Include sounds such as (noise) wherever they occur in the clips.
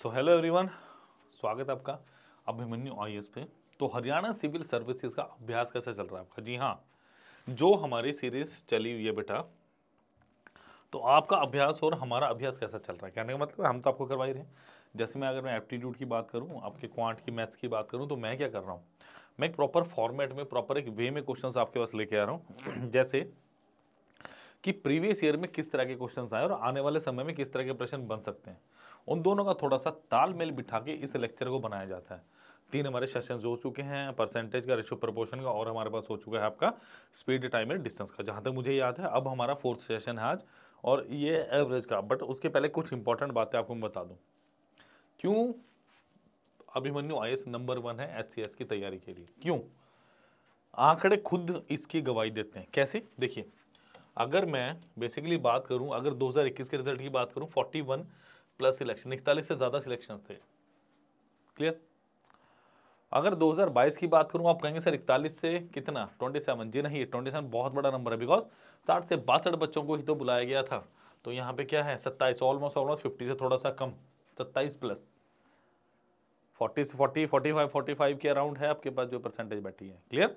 So hello everyone स्वागत है आपका अभिमन्यु आई पे तो हरियाणा सिविल सर्विसेज का अभ्यास कैसा चल रहा है आपका जी हाँ जो हमारी सीरीज चली हुई है बेटा तो आपका अभ्यास और हमारा अभ्यास कैसा चल रहा है कहने का मतलब हम तो आपको करवा ही रहे हैं जैसे मैं अगर मैं एप्टीट्यूड की बात करूँ आपके क्वांट की मैथ्स की बात करूँ तो मैं क्या कर रहा हूँ मैं एक प्रॉपर फॉर्मेट में प्रॉपर एक वे में क्वेश्चन आपके पास लेके आ रहा हूँ (clears throat) जैसे कि प्रीवियस ईयर में किस तरह के क्वेश्चन आए और आने वाले समय में किस तरह के प्रश्न बन सकते हैं उन दोनों का थोड़ा सा तालमेल बिठा के इस लेक्चर को बनाया जाता है तीन हमारे सेशन हो चुके हैं परसेंटेज का रेशो प्रपोर्शन का और हमारे पास हो चुका है आपका स्पीड टाइम एंड डिस्टेंस का जहाँ तक मुझे याद है अब हमारा फोर्थ सेशन है आज और ये एवरेज का बट उसके पहले कुछ इंपॉर्टेंट बातें आपको मैं बता दूँ क्यों अभिमन्यु आई नंबर वन है एच की तैयारी के लिए क्यों आंकड़े खुद इसकी गवाही देते हैं कैसे देखिए अगर मैं बेसिकली बात करूं अगर 2021 के रिजल्ट की बात करूं 41 प्लस सिलेक्शन इकतालीस से ज़्यादा सिलेक्शन थे क्लियर अगर 2022 की बात करूं आप कहेंगे सर इकतालीस से कितना 27 जी नहीं ट्वेंटी सेवन बहुत बड़ा नंबर है बिकॉज साठ से बासठ बच्चों को ही तो बुलाया गया था तो यहाँ पे क्या है सत्ताईस ऑलमोस्ट ऑलमोस्ट फिफ्टी से थोड़ा सा कम सत्ताईस प्लस फोर्टी से forty forty five forty five के अराउंड है आपके पास जो परसेंटेज बैठी है क्लियर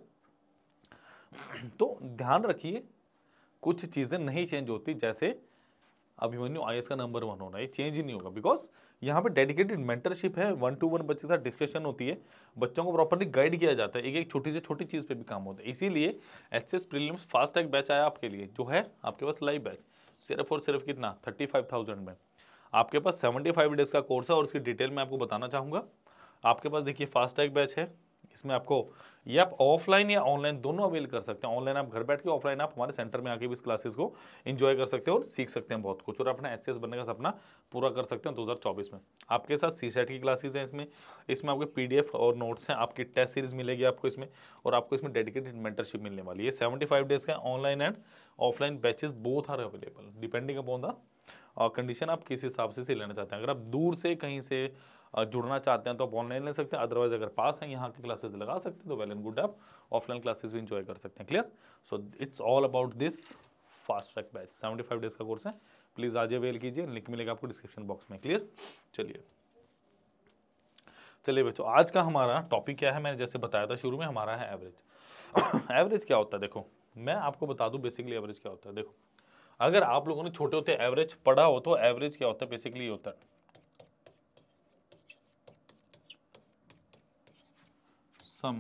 (clears throat) तो ध्यान रखिए कुछ चीज़ें नहीं चेंज होती जैसे अभिमन्यु आई का नंबर वन होना ये चेंज ही नहीं होगा बिकॉज यहाँ पे डेडिकेटेड मेंटरशिप है वन टू वन बच्चे के साथ डिस्कशन होती है बच्चों को प्रॉपरली गाइड किया जाता है एक एक छोटी से छोटी चीज़ पे भी काम होता है इसीलिए H S prelims fast tag batch आया आपके लिए जो है आपके पास लाइव बैच सिर्फ और सिर्फ कितना थर्टी फाइव थाउजेंड में आपके पास सेवेंटी फाइव डेज का कोर्स है और उसकी डिटेल मैं आपको बताना चाहूँगा आपके पास देखिए फास्ट टैग बैच है इसमें आपको ये आप ऑफलाइन या ऑनलाइन दोनों अवेल कर सकते हैं ऑनलाइन आप घर बैठ के ऑफलाइन आप हमारे सेंटर में आके भी इस क्लासेस को एंजॉय कर सकते हैं और सीख सकते हैं बहुत कुछ और अपना एच बनने का सपना पूरा कर सकते हैं 2024 में आपके साथ सी सेट की क्लासेज हैं इसमें इसमें आपके पीडीएफ और नोट्स हैं आपकी टेस्ट सीरीज मिलेगी आपको इसमें और आपको इसमें डेडिकेटेड मेंटरशिप मिलने वाली है सेवेंटी डेज का ऑनलाइन एंड ऑफलाइन बैचेस बहुत are available depending upon the condition आप किस हिसाब से लेना चाहते हैं अगर आप दूर से कहीं से जुड़ना चाहते हैं तो आप ऑनलाइन ले सकते हैं अदरवाइज अगर पास हैं यहाँ के क्लासेज लगा सकते हैं तो वेल एंड गुड आप ऑफलाइन क्लासेज भी इंजॉय कर सकते हैं clear so it's all about this fast track batch seventy five days का कोर्स है प्लीज़ आज अवेल कीजिए लिंक मिलेगा आपको डिस्क्रिप्शन बॉक्स में क्लियर चलिए चलिए बच्चों आज का हमारा टॉपिक क्या है मैंने जैसे बताया था शुरू में हमारा है एवरेज एवरेज (coughs) क्या होता है देखो मैं आपको बता दूं बेसिकली एवरेज क्या होता है देखो अगर आप लोगों ने छोटे होते एवरेज पढ़ा हो तो एवरेज क्या होता है बेसिकली होता है sum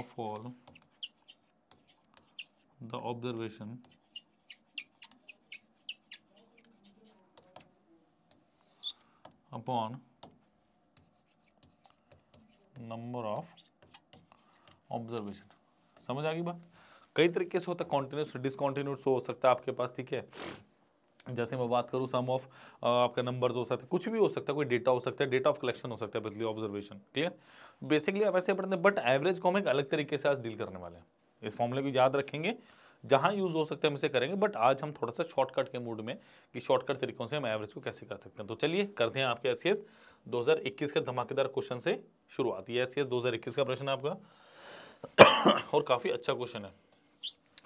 of all the observation upon number of observation समझ आ गई बात कई तरीके से होता है कॉन्टिन्यूस डिसकॉन्टिन्यूस हो सकता है आपके पास ठीक है जैसे मैं बात करूँ सम ऑफ आपका नंबर्स हो सकते हैं कुछ भी हो सकता है कोई डेटा हो सकता है डेटा ऑफ कलेक्शन हो सकता है बदली ऑब्जर्वेशन क्लियर बेसिकली आप ऐसे पढ़ते हैं बट एवरेज को हम एक अलग तरीके से आज डील करने वाले हैं इस फॉर्मूले को याद रखेंगे जहाँ यूज़ हो सकता है हम इसे करेंगे बट आज हम थोड़ा सा शॉर्टकट के मूड में कि शॉर्टकट तरीकों से हम एवरेज को कैसे कर सकते हैं तो चलिए करते हैं आपके एस एस दो के धमाकेदार क्वेश्चन से शुरुआत ये एस एस का प्रश्न है आपका (coughs) और काफ़ी अच्छा क्वेश्चन है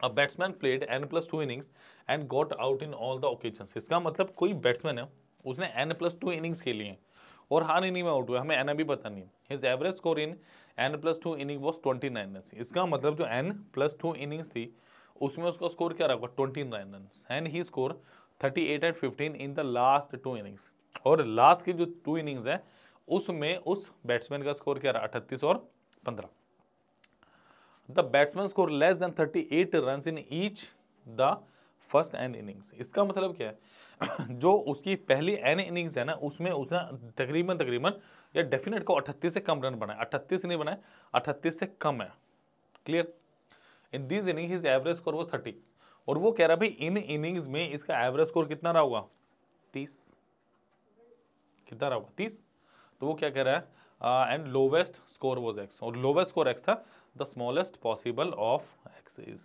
अब batsman played N plus two innings and got out in all the occasion इसका मतलब कोई बैट्समैन है उसने एन प्लस टू इनिंग्स खेली हैं और हर इनिंग में आउट हुआ हमें एन अभी पता नहीं his average score in N plus two inning was twenty nine run इसका मतलब जो एन प्लस टू इनिंग्स थी उसमें उसका स्कोर क्या रखा twenty nine run and he score thirty eight and fifteen in the last two innings और लास्ट की जो टू इनिंग्स है उसमें उस बैट्समैन का स्कोर क्या रहा अठतीस और पंद्रह the batsman score less than 38 run in each the first N innings इसका मतलब क्या है (clears throat) जो उसकी पहली एन इनिंग्स है ना उसमें उसने तकरीबन तकरीबन या डेफिनेट को 38 से कम रन बनाए 38 नहीं बनाए 38 से कम है clear in this inning his average score was thirty और वो कह रहा भाई इन इनिंग्स में इसका एवरेज स्कोर कितना रहा होगा तीस कितना रहा होगा तीस तो वो क्या कह रहा है and lowest score was x और लोवेस्ट स्कोर एक्स था the smallest possible of x is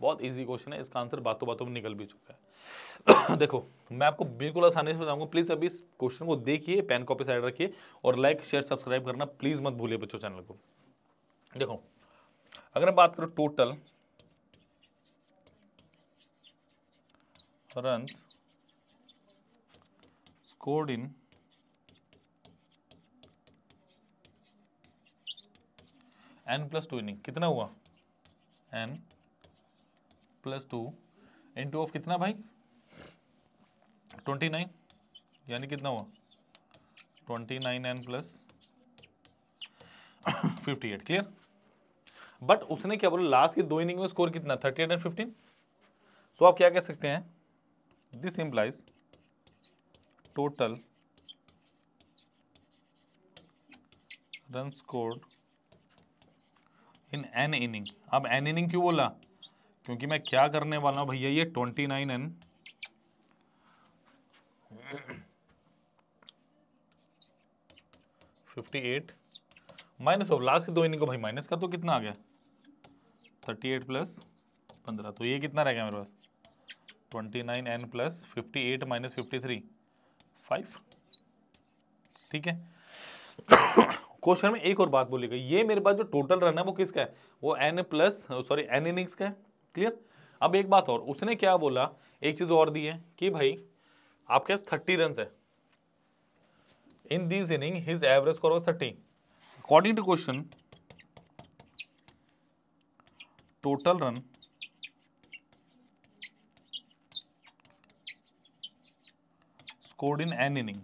बहुत इजी क्वेश्चन है इसका आंसर बातों बातों में निकल भी चुका है (coughs) देखो मैं आपको बिल्कुल आसानी से बताऊंगा प्लीज़ अभी इस क्वेश्चन को देखिए पेन कॉपी साइड रखिए और लाइक शेयर सब्सक्राइब करना प्लीज़ मत भूलिए बच्चों चैनल को देखो अगर मैं बात करूं total run scored in N plus two inning कितना हुआ n plus two two of कितना भाई ट्वेंटी नाइन यानी कितना हुआ twenty nine n plus fifty eight clear but उसने क्या बोला लास्ट की दो इनिंग में स्कोर कितना thirty eight and fifteen so आप क्या कह सकते हैं this implies total run scored in n inning अब एन इनिंग क्यों बोला क्योंकि मैं क्या करने वाला हूं भैया ये twenty nine n fifty eight minus of last के दो इनिंग को भाई माइनस कर तो कितना आ गया थर्टी एट प्लस पंद्रह तो ये कितना रह गया मेरे पास twenty nine n plus fifty eight minus fifty three five ठीक है क्वेश्चन में एक और बात बोली गई ये मेरे पास जो टोटल रन है वो किसका है वो n plus sorry n innings का है क्लियर अब एक बात और उसने क्या बोला एक चीज और दी है कि भाई आपके पास थर्टी रन है in this inning his average score was thirty according to question total run scored in n inning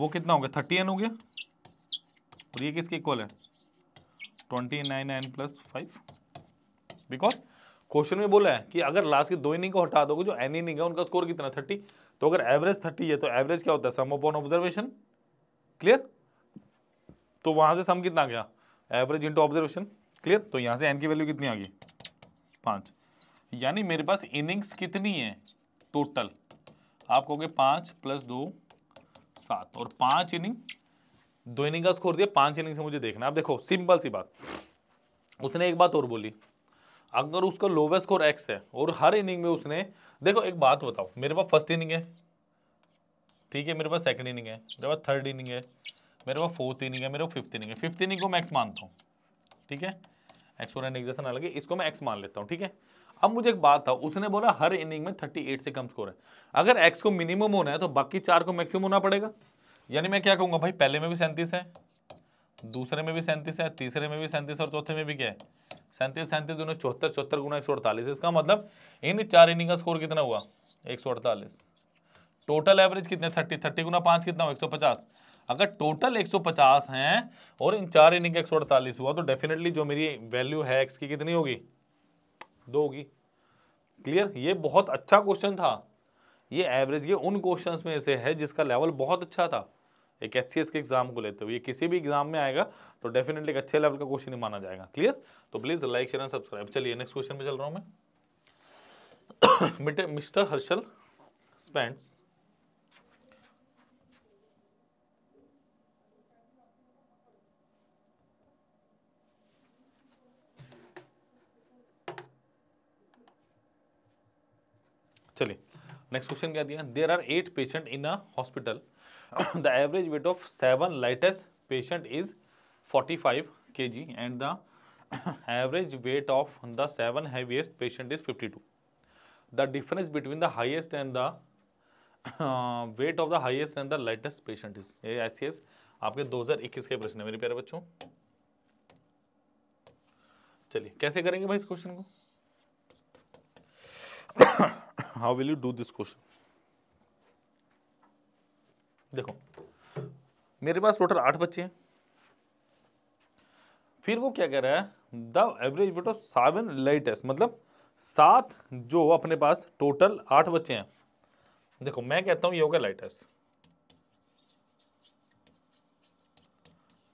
वो कितना हो गया थर्टी एन हो गया और ये किसके इक्वल है twenty nine n plus five because question में बोला है कि अगर लास्ट के दो इनिंग को हटा दोगे जो एन इनिंग है उनका स्कोर कितना थर्टी तो अगर एवरेज थर्टी है तो एवरेज क्या होता है सम अपॉन ऑब्जर्वेशन क्लियर तो वहां से सम कितना गया एवरेज इंटू ऑब्जर्वेशन क्लियर तो यहाँ से एन की वैल्यू कितनी आ गई पाँच यानी मेरे पास इनिंग्स कितनी है टोटल आप कहोगे पाँच प्लस दो सात और पांच इनिंग दो इनिंग का स्कोर दिया पांच इनिंग से मुझे देखना आप देखो सिंपल सी बात उसने एक बात और बोली अगर उसका लोवेस्ट स्कोर एक्स है और हर इनिंग में उसने देखो एक बात बताओ मेरे पास फर्स्ट इनिंग है ठीक है मेरे पास सेकंड इनिंग है मेरे पास थर्ड इनिंग है मेरे पास फोर्थ इनिंग है मेरे पास फिफ्थ इनिंग है फिफ्थ इनिंग को मैं एक्स मानता हूँ ठीक है एक्स और एन एग्जेशन अलग है इसको मैं एक्स मान लेता हूँ ठीक है अब मुझे एक बात था उसने बोला हर इनिंग में 38 से कम स्कोर है अगर एक्स को मिनिमम होना है तो बाकी चार को मैक्सिमम होना पड़ेगा यानी मैं क्या कहूँगा भाई पहले में भी सैंतीस है दूसरे में भी सैंतीस है तीसरे में भी सैंतीस और चौथे में भी क्या है सैंतीस सैंतीस दोनों चौहत्तर चौहत्तर गुना एक सौ अड़तालीस इसका मतलब इन चार इनिंग का स्कोर कितना हुआ एक सौ अड़तालीस टोटल एवरेज कितने थर्टी थर्टी गुना पाँच कितना हो एक सौ पचास अगर टोटल 150 हैं और इन चार इनिंग का एक हुआ तो डेफिनेटली जो मेरी वैल्यू है एक्स की कितनी होगी दो होगी क्लियर ये बहुत अच्छा क्वेश्चन था ये एवरेज के उन क्वेश्चन में से है जिसका लेवल बहुत अच्छा था एक एच के एग्जाम को लेते हुए ये किसी भी एग्जाम में आएगा तो डेफिनेटली एक अच्छे लेवल का क्वेश्चन ही माना जाएगा क्लियर तो please like share and subscribe चलिए नेक्स्ट क्वेश्चन में चल रहा हूँ मैं (coughs) मिस्टर हर्षल स्पेंड्स चलिए नेक्स्ट क्वेश्चन क्या दिया there are eight patient in a hospital the average weight of seven lightest patient is forty five K G and the average weight of the seven heaviest patient is fifty two the difference between the highest and the (coughs) uh, weight of the highest and the lightest patient is ये H आपके 2021 के प्रश्न है मेरे प्यारे बच्चों चलिए कैसे करेंगे भाई इस क्वेश्चन को how will you do this question देखो मेरे पास टोटल आठ बच्चे हैं फिर वो क्या कह रहा है the average weight of seven latest मतलब सात जो अपने पास टोटल आठ बच्चे हैं देखो मैं कहता हूं ये होगा लाइटेस्ट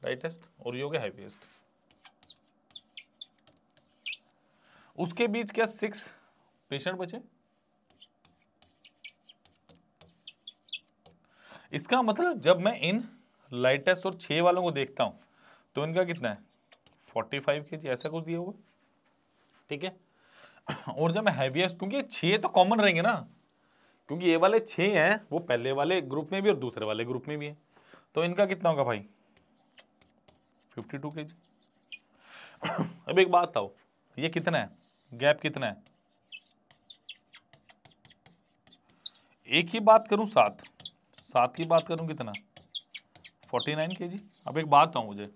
लाइटेस्ट और ये होगा हैवीएस्ट उसके बीच क्या सिक्स पेशेंट बचे इसका मतलब जब मैं इन लाइटेस्ट और छह वालों को देखता हूं तो इनका कितना है फोर्टी फाइव के जी ऐसा कुछ दिया हुआ ठीक है (clears throat) और जब मैं हैवीएस्ट क्योंकि छह तो कॉमन रहेंगे ना क्योंकि ये वाले छह हैं वो पहले वाले ग्रुप में भी और दूसरे वाले ग्रुप में भी है तो इनका कितना होगा भाई फिफ्टी टू के जी अब एक बात आओ ये कितना है गैप कितना है एक ही बात करूं साथ सात की बात करूँ कितना फोर्टी नाइन के जी अब एक बात बताऊँ मुझे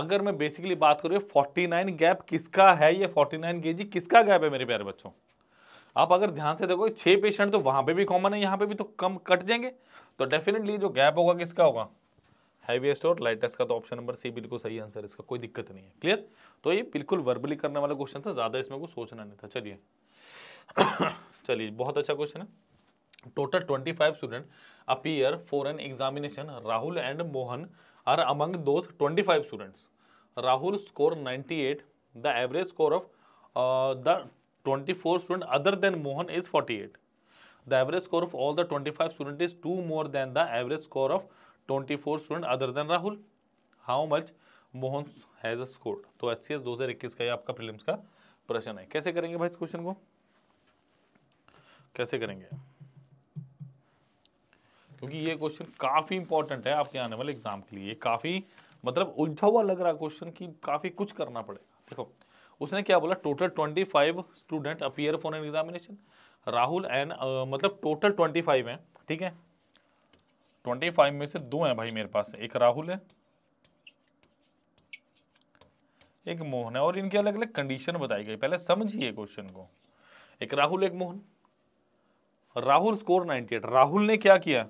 अगर मैं बेसिकली बात करूँ फोर्टी नाइन गैप किसका है ये फोर्टी नाइन के जी किसका गैप है मेरे प्यारे बच्चों आप अगर ध्यान से देखो छः पेशेंट तो वहाँ पे भी कॉमन है यहाँ पे भी तो कम कट जाएंगे तो डेफिनेटली जो गैप होगा किसका होगा हैवीएस्ट और लाइटेस्ट का तो ऑप्शन नंबर सी बिल्कुल सही आंसर इसका कोई दिक्कत नहीं है क्लियर तो ये बिल्कुल वर्बली करने वाला क्वेश्चन था ज़्यादा इसमें कुछ सोचना नहीं था चलिए (coughs) चलिए बहुत अच्छा क्वेश्चन है Total 25 students appear for an examination. Rahul and Mohan are among those 25 students. Rahul scored 98. The average score of uh, the 24 students other than Mohan is 48. The average score of all the 25 students is 2 more than the average score of 24 students other than Rahul. How much Mohan has scored? तो H C S दो का ये आपका prelims का प्रश्न है कैसे करेंगे भाई इस क्वेश्चन को कैसे करेंगे क्योंकि ये क्वेश्चन काफ़ी इंपॉर्टेंट है आपके आने वाले एग्जाम के लिए काफ़ी मतलब उलझा हुआ लग रहा क्वेश्चन की काफ़ी कुछ करना पड़ेगा देखो उसने क्या बोला total twenty five student appear for an examination Rahul and मतलब टोटल ट्वेंटी फाइव है ठीक है ट्वेंटी फाइव में से दो हैं भाई मेरे पास एक राहुल है एक मोहन है और इनके अलग अलग कंडीशन बताई गई पहले समझिए क्वेश्चन को एक राहुल एक मोहन राहुल स्कोर 98 राहुल ने क्या किया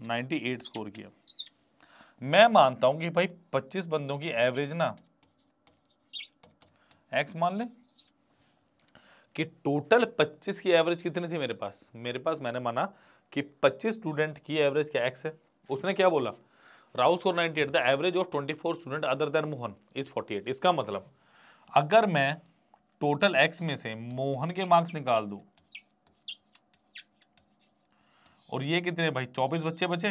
98 स्कोर किया मैं मानता हूं कि भाई 25 बंदों की एवरेज ना एक्स मान ले कि टोटल 25 की एवरेज कितनी थी मेरे पास मेरे पास मैंने माना कि 25 स्टूडेंट की एवरेज क्या एक्स है उसने क्या बोला Rahul score 98 the average of 24 student other than Mohan is 48 इसका मतलब अगर मैं टोटल एक्स में से मोहन के मार्क्स निकाल दूं और ये कितने भाई चौबीस बच्चे बचे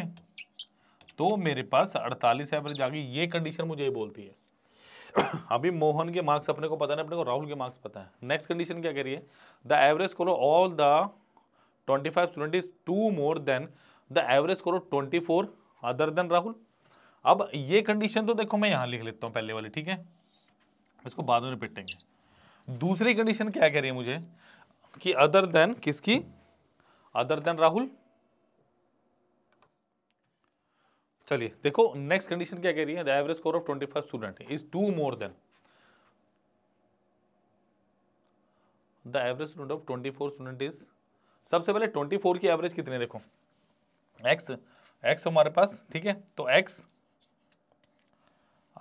तो मेरे पास अड़तालीस एवरेज आ गई ये कंडीशन मुझे ये बोलती है (coughs) अभी मोहन के मार्क्स अपने को पता नहीं अपने को राहुल के मार्क्स पता है नेक्स्ट कंडीशन क्या करिए the average score all the twenty five student is two more than the average score twenty four other than Rahul अब ये कंडीशन तो देखो मैं यहाँ लिख लेता हूँ पहले वाली ठीक है इसको बाद में रिपीटेंगे दूसरी कंडीशन क्या कह रही है मुझे कि अदर देन किसकी अदर देन राहुल चलिए देखो नेक्स्ट कंडीशन क्या कह रही है the average score of twenty five student is two more than the average student of twenty four student is सबसे पहले ट्वेंटी फोर की एवरेज कितनी देखो एक्स एक्स हमारे पास ठीक है तो x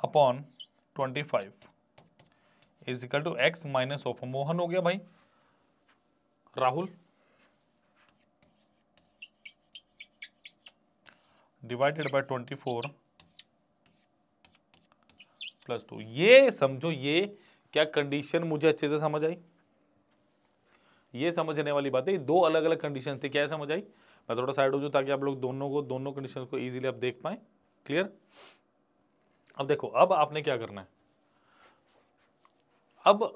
upon twenty five is equal to x minus of Mohan हो गया भाई Rahul divided by twenty four plus two ये समझो ये क्या कंडीशन मुझे अच्छे से समझ आई ये समझने वाली बात है दो अलग अलग कंडीशन थे क्या समझ आई मैं थोड़ा साइड हो जाऊँ ताकि आप लोग दोनों को दोनों कंडीशन को इजीली आप देख पाए क्लियर अब देखो अब आपने क्या करना है अब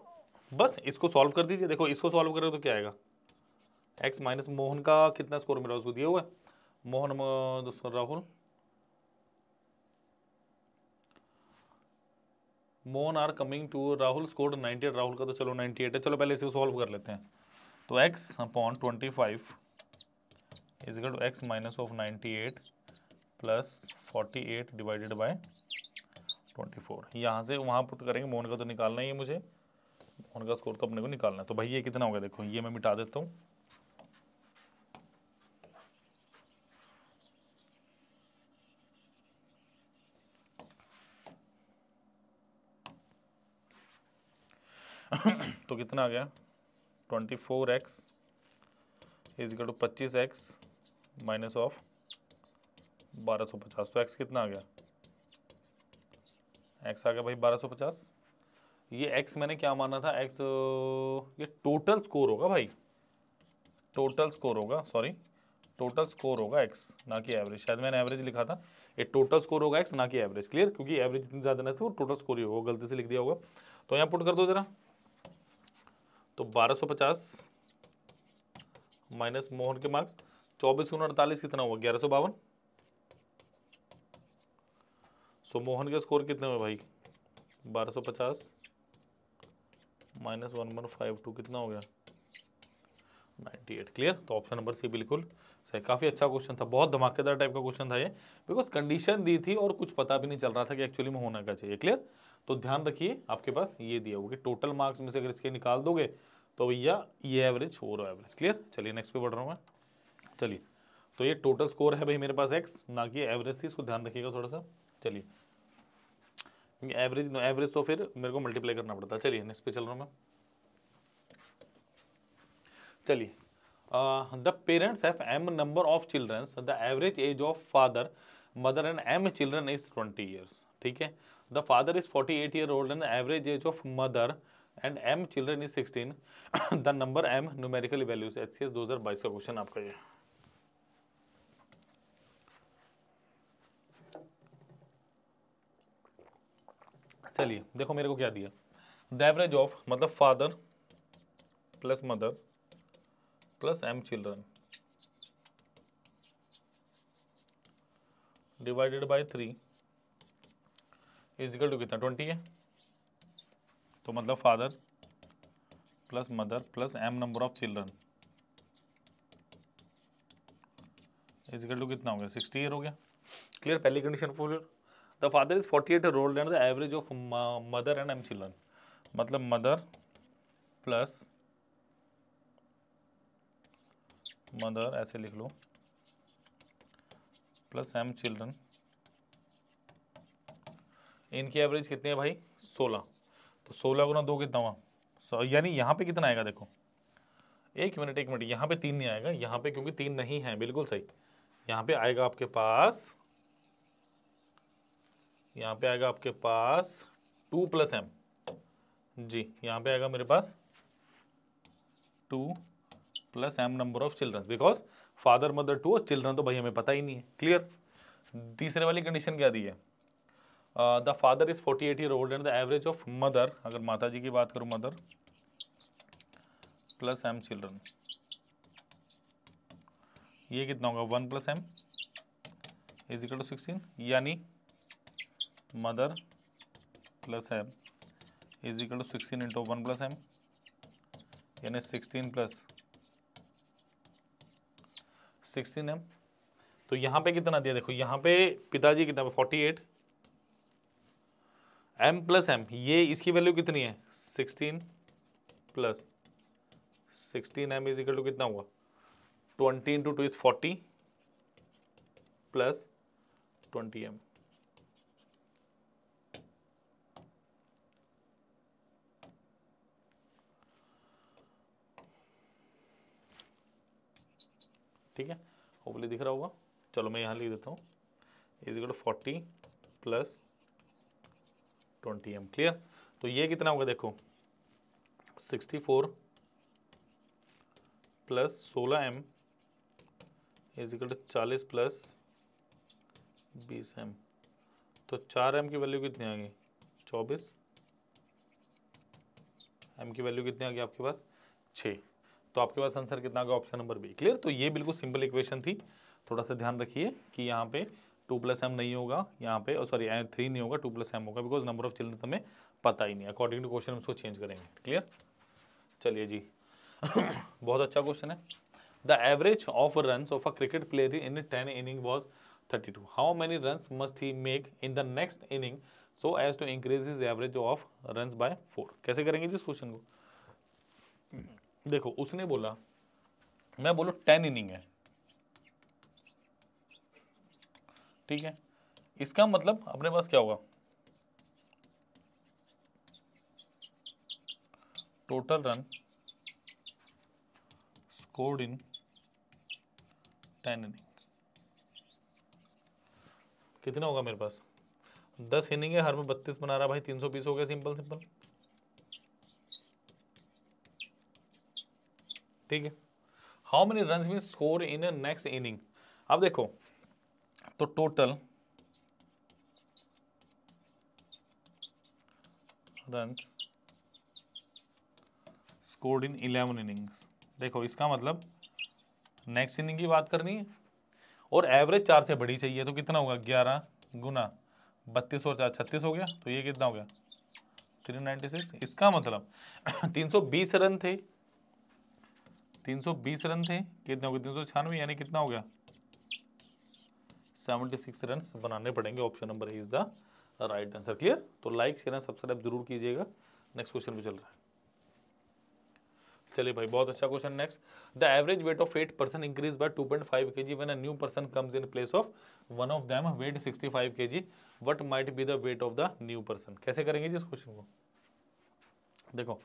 बस इसको सॉल्व कर दीजिए देखो इसको सॉल्व करें तो क्या आएगा एक्स माइनस मोहन का कितना स्कोर मेरा उसको दिया हुआ है मोहन दोस्तों Rahul Mohan are coming to Rahul score 98 Rahul का तो चलो 98 है चलो पहले इसे सॉल्व कर लेते हैं तो x upon twenty five is equal to x minus of ninety eight plus forty eight divided by twenty four यहाँ से वहाँ पुट करेंगे मोहन का तो निकालना ही है मुझे मोहन का स्कोर तो अपने को निकालना है तो भाई ये कितना हो गया देखो ये मैं मिटा देता हूँ तो कितना आ गया twenty four x is equal to पच्चीस एक्स माइनस ऑफ बारह सौ पचास तो एक्स कितना आ गया एक्स आ गया भाई बारह सौ पचास ये एक्स मैंने क्या माना था एक्स ये टोटल स्कोर होगा भाई टोटल स्कोर होगा सॉरी टोटल स्कोर होगा एक्स ना कि एवरेज शायद मैंने एवरेज लिखा था ये टोटल स्कोर होगा एक्स ना कि एवरेज क्लियर क्योंकि एवरेज इतनी ज़्यादा नहीं थी वो टोटल स्कोर ही होगा गलती से लिख दिया होगा तो यहाँ पुट कर दो जरा तो 1250 माइनस मोहन के मार्क्स चौबीस गुना अड़तालीस कितना हुआ ग्यारह सो बावन सो मोहन के स्कोर कितने हुए भाई 1250 minus one one five two कितना हो गया 98 क्लियर तो ऑप्शन नंबर सी बिल्कुल सही काफ़ी अच्छा क्वेश्चन था बहुत धमाकेदार टाइप का क्वेश्चन था ये बिकॉज कंडीशन दी थी और कुछ पता भी नहीं चल रहा था कि एक्चुअली में होना क्या चाहिए क्लियर तो ध्यान रखिए आपके पास ये दिया होगा कि टोटल मार्क्स में से अगर इसके निकाल दोगे तो भैया ये एवरेज है एवरेज क्लियर चलिए नेक्स्ट पे बढ़ रहा हूँ मैं चलिए तो ये टोटल स्कोर है भाई मेरे पास एक्स ना कि एवरेज थी इसको ध्यान रखिएगा थोड़ा सा चलिए एवरेज एवरेज तो फिर मेरे को मल्टीप्लाई करना पड़ता है चलिए नेक्स्ट पे चल रहा हूँ मैं चलिए the parents have m number of childrens the average age of father mother and m children is twenty years ठीक है father is forty eight year old and average age of mother and m children is sixteen the number m numerical values H C S दो हज़ार बाईस का question आपका ये चलिए देखो मेरे को क्या दिया द एवरेज ऑफ मतलब father plus mother plus m children divided by three is equal to कितना ट्वेंटी है तो मतलब father plus mother plus m number of children is equal to कितना हो गया सिक्सटी ईयर हो गया क्लियर पहली condition full the father is forty eight year old and the average of mother and m children मतलब मदर प्लस मदर ऐसे लिख लो प्लस एम चिल्ड्रन इनकी एवरेज कितनी है भाई सोलह तो सोलह गुना दो कितना हुआ सो यानी यहाँ पे कितना आएगा देखो एक मिनट एक मिनट यहाँ पे तीन नहीं आएगा यहाँ पे क्योंकि तीन नहीं है बिल्कुल सही यहाँ पे आएगा आपके पास यहाँ पे आएगा आपके पास टू प्लस एम जी यहाँ पे आएगा मेरे पास two plus m number of childrens because father mother two और चिल्ड्रन तो भाई हमें पता ही नहीं है क्लियर तीसरे वाली कंडीशन क्या दी है the father is forty eight year old and the average of mother अगर माता जी की बात करूँ मदर प्लस एम चिल्ड्रन ये कितना होगा one plus m is equal to sixteen यानी mother plus m is equal to sixteen into one plus m यानी सिक्सटीन प्लस सिक्सटीन एम तो यहाँ पे कितना दिया देखो यहाँ पे पिताजी कितना forty eight m plus m ये इसकी वैल्यू कितनी है sixteen plus sixteen m is equal to कितना हुआ twenty into two is forty plus twenty m ठीक है होपली दिख रहा होगा चलो मैं यहां लिख देता हूं is equal to forty plus twenty m clear तो ये कितना होगा देखो सिक्सटी फोर प्लस सोलह एम इज इक्वल टू चालीस प्लस बीस एम तो चार एम की वैल्यू कितनी आ गई चौबीस एम की वैल्यू कितनी आ गई आपके पास छः तो आपके पास आंसर कितना आ गया ऑप्शन नंबर बी क्लियर तो ये बिल्कुल सिंपल इक्वेशन थी थोड़ा सा ध्यान रखिए कि यहाँ पे टू प्लस एम नहीं होगा यहाँ पे और सॉरी थ्री नहीं होगा टू प्लस एम होगा बिकॉज नंबर ऑफ चिल्ड्रन हमें पता ही नहीं अकॉर्डिंग टू क्वेश्चन हम उसको चेंज करेंगे क्लियर चलिए जी (coughs) बहुत अच्छा क्वेश्चन है the average of run of a cricket player in ten inning was thirty two how many run must he make in the next inning so as to increase his average of run by four कैसे करेंगे जी इस question को देखो उसने बोला मैं बोलो ten inning है ठीक है इसका मतलब अपने पास क्या होगा total run scored in ten inning कितना होगा मेरे पास दस इनिंग है हर में बत्तीस बना रहा भाई तीन सौ बीस हो गया सिंपल सिंपल ठीक है how many run we score in next inning अब देखो तो total run scored in eleven innings देखो इसका मतलब नेक्स्ट इनिंग की बात करनी है और एवरेज चार से बड़ी चाहिए तो कितना होगा ग्यारह गुना बत्तीस और चार छत्तीस हो गया तो ये कितना हो गया थ्री नाइन्टी सिक्स इसका मतलब (clears throat) तीन सौ बीस रन थे तीन सौ बीस रन थे कितने हो गए तीन सौ छियानवे यानी कितना हो गया सेवेंटी सिक्स रन बनाने पड़ेंगे option number is the right answer clear तो लाइक शेयर एंड सब्सक्राइब जरूर कीजिएगा नेक्स्ट क्वेश्चन भी चल रहा है चलिए भाई बहुत अच्छा question next the average weight of eight person increase by two point five K G when a new person comes in place of one of them weight sixty five K G what might be the weight of the new person कैसे करेंगे जी इस question को देखो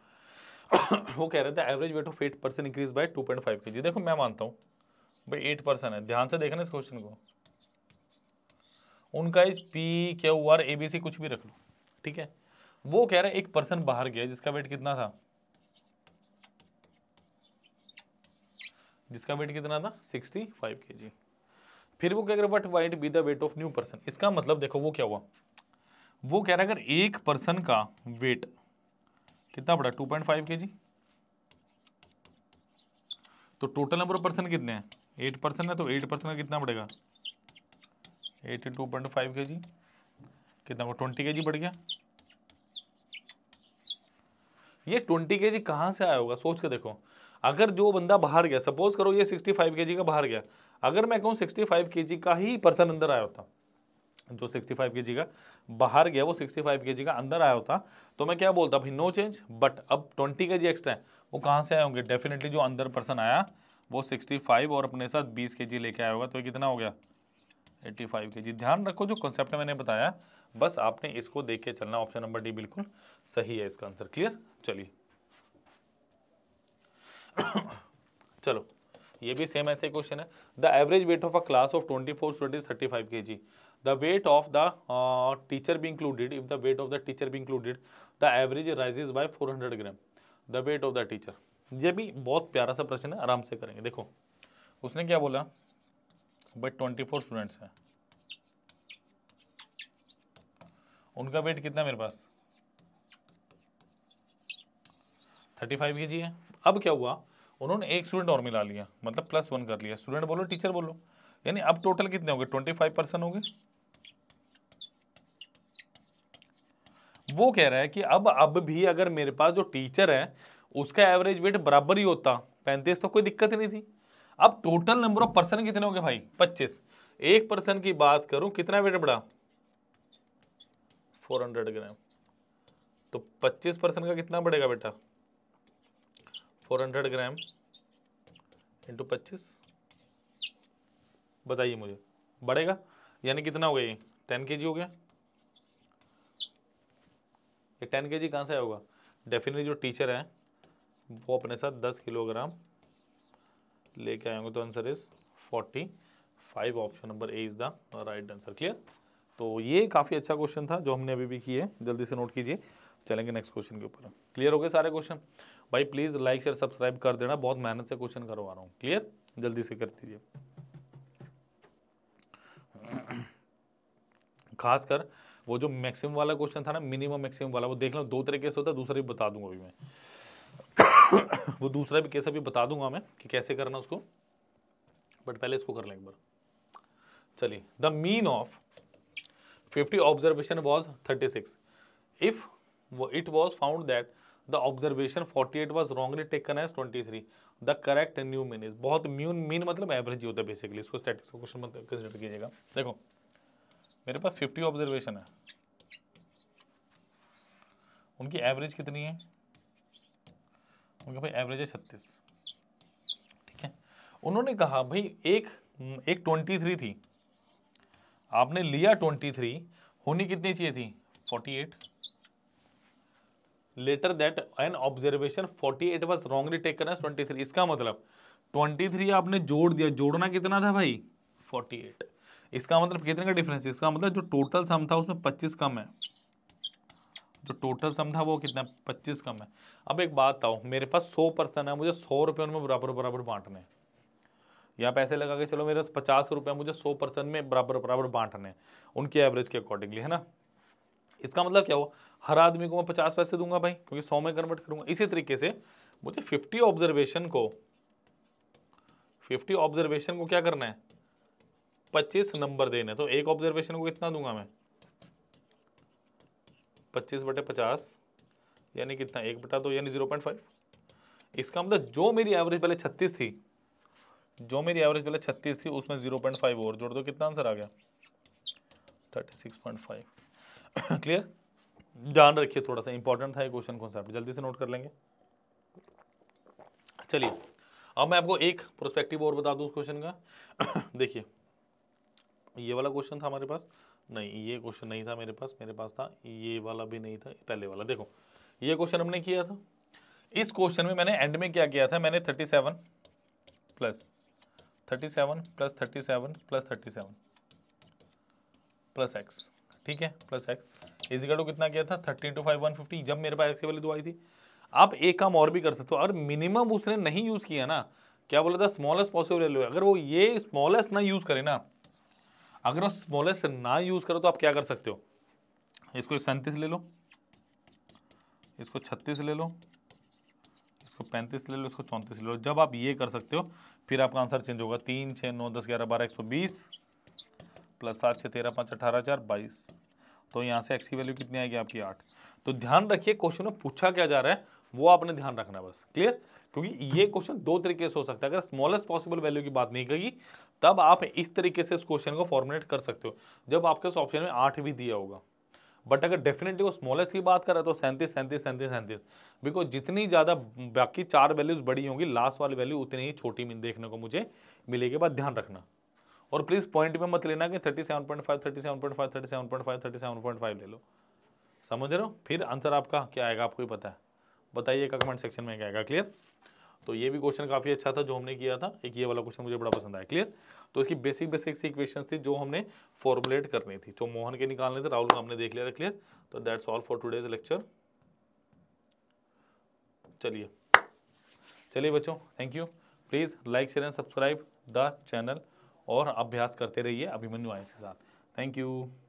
(coughs) वो कह रहे थे average weight of eight person increase by two point five K G देखो मैं मानता हूँ भाई एट पर्सन है ध्यान से देखना इस क्वेश्चन को उनका इस P Q R A B C कुछ भी रख लो ठीक है वो कह रहा है एक पर्सन बाहर गया जिसका वेट कितना था जिसका वेट कितना था 65 फाइव के फिर वो क्या कह रहा what might be the weight of new person इसका मतलब देखो वो क्या हुआ वो कह रहा है अगर एक पर्सन का वेट कितना बड़ा 2.5 पॉइंट तो टोटल नंबर ऑफ पर्सन कितने हैं एट पर्सन है तो एट पर्सन का कितना पड़ेगा eighty two point five K जी कितना वो ट्वेंटी के जी बढ़ गया ये ट्वेंटी के जी कहाँ से आया होगा सोच के देखो अगर जो बंदा बाहर गया सपोज करो ये सिक्सटी फाइव के जी का बाहर गया अगर मैं कहूँ सिक्सटी फाइव के जी का ही पर्सन अंदर आया होता जो सिक्सटी फाइव के जी का बाहर गया वो सिक्सटी फाइव के जी का अंदर आया होता तो मैं क्या बोलता भाई नो चेंज बट अब ट्वेंटी के जी एक्स्ट्रा है वो कहाँ से आए होंगे डेफिनेटली जो अंदर पर्सन आया वो सिक्सटी फाइव और अपने साथ बीस के जी लेके आया होगा तो ये कितना हो गया एट्टी फाइव के जी ध्यान रखो जो कॉन्सेप्ट मैंने बताया बस आपने इसको देख के चलना ऑप्शन नंबर डी बिल्कुल सही है इसका आंसर क्लियर चलिए (coughs) चलो ये भी सेम ऐसे क्वेश्चन है the average weight of a class of twenty four student thirty five K G the weight of the teacher be included if the weight of the teacher be included the average average by four hundred gram the weight of the teacher ये भी बहुत प्यारा सा प्रश्न है आराम से करेंगे देखो उसने क्या बोला बट ट्वेंटी फोर स्टूडेंट्स हैं उनका वेट कितना मेरे पास थर्टी फाइव के जी है अब क्या हुआ उन्होंने एक स्टूडेंट और मिला लिया मतलब प्लस वन कर लिया स्टूडेंट बोलो टीचर बोलो यानी अब टोटल कितने होंगे ट्वेंटी फाइव परसेंट हो गए वो कह रहा है कि अब अब भी अगर मेरे पास जो टीचर है उसका एवरेज वेट बराबर ही होता पैंतीस तो कोई दिक्कत ही नहीं थी अब टोटल नंबर ऑफ पर्सन कितने हो गए भाई पच्चीस एक पर्सन की बात करूं कितना वेट बढ़ा 400 ग्राम तो 25 पर्सन का कितना बढ़ेगा बेटा 400 ग्राम इंटू पच्चीस बताइए मुझे बढ़ेगा यानी कितना हो गया ये टेन के हो गया ये टेन के जी कहाँ से आया होगा डेफिनेटली जो टीचर है वो अपने साथ दस किलोग्राम लेके आएंगे तो answer is forty five option number A is the right answer clear तो ये काफ़ी अच्छा क्वेश्चन था जो हमने अभी भी किए जल्दी से नोट कीजिए चलेंगे नेक्स्ट क्वेश्चन के ऊपर क्लियर हो गए सारे क्वेश्चन भाई प्लीज़ लाइक शेयर सब्सक्राइब कर देना बहुत मेहनत से क्वेश्चन करवा रहा हूँ क्लियर जल्दी से कर दीजिए खासकर वो जो मैक्सिमम वाला क्वेश्चन था ना मिनिमम मैक्सिमम वाला वो देख लो दो तरीके से होता है दूसरा भी बता दूंगा अभी मैं वो दूसरा भी कैसा भी बता दूंगा मैं कि कैसे करना उसको बट पहले इसको कर लें एक बार चलिए the mean of 50 observation was 36 if वो it was found that the observation 48 eight was wrongly taken as 23 three the correct new mean is बहुत म्यून मीन मतलब एवरेज ही होता है बेसिकली इसको स्टेटिक्स का क्वेश्चन कंसिडर कीजिएगा देखो मेरे पास 50 ऑब्जर्वेशन है उनकी एवरेज कितनी है उनका भाई एवरेज है छत्तीस ठीक है उन्होंने कहा भाई एक एक ट्वेंटी थ्री थी आपने लिया ट्वेंटी थ्री होनी कितनी चाहिए थी forty eight later that an observation forty eight was wrongly take करना ट्वेंटी थ्री इसका मतलब ट्वेंटी थ्री आपने जोड़ दिया जोड़ना कितना था भाई फोर्टी एट इसका मतलब कितने का डिफरेंस इसका मतलब जो टोटल सम था उसमें पच्चीस कम है जो टोटल सम था वो कितना पच्चीस कम है अब एक बात आओ मेरे पास सौ पर्सन है मुझे सौ रुपये उनमें बराबर बराबर बांटने या पैसे लगा के चलो मेरे पचास रुपये मुझे सौ पर्सन में बराबर बराबर बांटने उनके एवरेज के अकॉर्डिंगली है ना इसका मतलब क्या हुआ हर आदमी को मैं पचास पैसे दूंगा भाई क्योंकि सौ में कन्वर्ट करूंगा इसी तरीके से मुझे फिफ्टी ऑब्जर्वेशन को फिफ्टी ऑब्जर्वेशन को क्या करना है पच्चीस नंबर देना है तो एक ऑब्जर्वेशन को कितना दूंगा मैं पच्चीस बटे पचास यानी कितना एक बटा दो यानी जीरो पॉइंट फाइव इसका मतलब जो मेरी एवरेज पहले छत्तीस थी जो मेरी एवरेज पहले छत्तीस थी उसमें जीरो पॉइंट फाइव और जोड़ दो कितना आंसर आ गया thirty six point five clear (coughs) ध्यान रखिए थोड़ा सा इंपॉर्टेंट था ये क्वेश्चन कॉन्सेप्ट जल्दी से नोट कर लेंगे चलिए अब मैं आपको एक प्रोस्पेक्टिव और बता दूँ उस क्वेश्चन का (coughs) देखिए ये वाला क्वेश्चन था हमारे पास नहीं ये क्वेश्चन नहीं था मेरे पास मेरे पास था ये वाला भी नहीं था पहले वाला देखो ये क्वेश्चन हमने किया था इस क्वेश्चन में मैंने एंड में क्या किया था मैंने thirty seven plus thirty seven plus thirty seven plus thirty seven plus x ठीक है प्लस एक्स इजिकल टू कितना किया था thirty into five one fifty जब मेरे पास एक्स वाली दो आई थी आप एक काम और भी कर सकते हो अगर मिनिमम उसने नहीं यूज़ किया ना क्या बोला था स्मॉलेस्ट पॉसिबल वैल्यू अगर वो ये स्मॉलेस्ट ना यूज़ करे ना अगर आप स्मॉलेस्ट ना यूज़ करो तो आप क्या कर सकते हो इसको सैंतीस ले लो इसको छत्तीस ले लो इसको पैंतीस ले लो इसको चौंतीस ले लो जब आप ये कर सकते हो फिर आपका आंसर चेंज होगा तीन छः नौ दस ग्यारह बारह एक सौ बीस प्लस सात छः तेरह पाँच अठारह चार बाईस तो यहाँ से एक्स की वैल्यू कितनी आएगी आपकी आठ तो ध्यान रखिए क्वेश्चन में पूछा क्या जा रहा है वो आपने ध्यान रखना है बस क्लियर क्योंकि ये क्वेश्चन दो तरीके से हो सकता है अगर स्मॉलेस्ट पॉसिबल वैल्यू की बात नहीं करेगी तब आप इस तरीके से इस क्वेश्चन को फॉर्मुलेट कर सकते हो जब आपके उस ऑप्शन में आठ भी दिया होगा बट अगर डेफिनेटली वो स्मॉलेस्ट की बात करें तो सैंतीस सैंतीस सैंतीस सैंतीस बिकॉज जितनी ज़्यादा बाकी चार वैल्यूज़ बड़ी होंगी लास्ट वाली वैल्यू उतनी ही छोटी देखने को मुझे मिलेगी बात ध्यान रखना और प्लीज़ पॉइंट में मत लेना कि thirty seven point five thirty seven point five thirty seven point five thirty seven point five ले लो समझ रहे हो फिर आंसर आपका क्या आएगा आपको ही पता है बताइएगा कमेंट सेक्शन में क्या आएगा क्लियर तो ये भी क्वेश्चन काफ़ी अच्छा था जो हमने किया था एक ये वाला क्वेश्चन मुझे बड़ा पसंद आया क्लियर तो इसकी बेसिक बेसिक सी इक्वेशन थी जो हमने फॉर्मुलेट करनी थी जो मोहन के निकालने थे राहुल का हमने देख लिया था क्लियर तो that's all for today's lecture चलिए चलिए बच्चों thank you please like share and subscribe the channel और अभ्यास करते रहिए अभिमन्यु आय के साथ थैंक यू